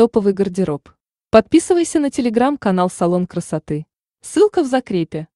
Топовый гардероб. Подписывайся на телеграм-канал «Салон красоты». Ссылка в закрепе.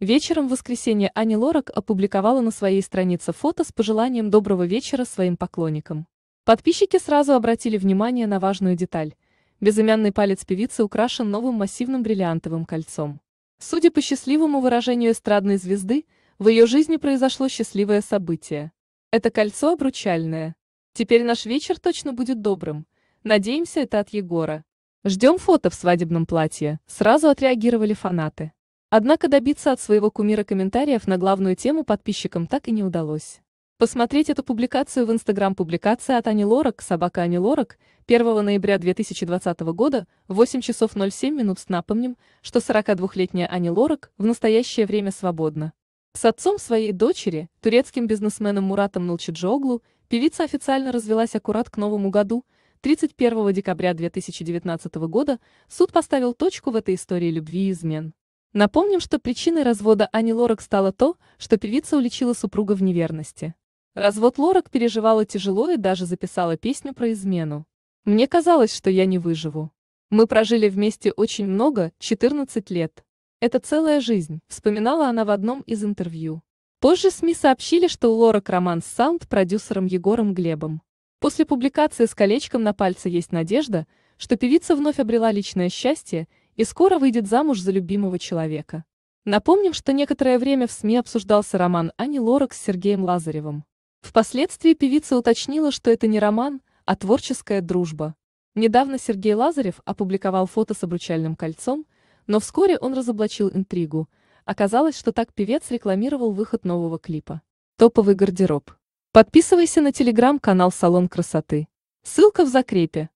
Вечером в воскресенье Ани Лорак опубликовала на своей странице фото с пожеланием доброго вечера своим поклонникам. Подписчики сразу обратили внимание на важную деталь. Безымянный палец певицы украшен новым массивным бриллиантовым кольцом. Судя по счастливому выражению эстрадной звезды, в ее жизни произошло счастливое событие. Это кольцо обручальное. Теперь наш вечер точно будет добрым. Надеемся, это от Егора. Ждем фото в свадебном платье, сразу отреагировали фанаты. Однако добиться от своего кумира комментариев на главную тему подписчикам так и не удалось. Посмотреть эту публикацию в Инстаграм публикация от Ани Лорак, собака Ани Лорак, 1 ноября 2020 года, 8 часов 07 минут с напомним, что 42-летняя Ани Лорак в настоящее время свободна. С отцом своей дочери, турецким бизнесменом Муратом Нулчиджоглу, певица официально развелась аккурат к Новому году, 31 декабря 2019 года суд поставил точку в этой истории любви и измен. Напомним, что причиной развода Ани Лорак стало то, что певица уличила супруга в неверности. Развод Лорак переживала тяжело и даже записала песню про измену. «Мне казалось, что я не выживу. Мы прожили вместе очень много, 14 лет. Это целая жизнь», — вспоминала она в одном из интервью. Позже СМИ сообщили, что у Лорак роман с саунд-продюсером Егором Глебом. После публикации с колечком на пальце есть надежда, что певица вновь обрела личное счастье и скоро выйдет замуж за любимого человека. Напомним, что некоторое время в СМИ обсуждался роман Ани Лорак с Сергеем Лазаревым. Впоследствии певица уточнила, что это не роман, а творческая дружба. Недавно Сергей Лазарев опубликовал фото с обручальным кольцом, но вскоре он разоблачил интригу. Оказалось, что так певец рекламировал выход нового клипа. Топовый гардероб. Подписывайся на телеграм-канал «Салон красоты». Ссылка в закрепе.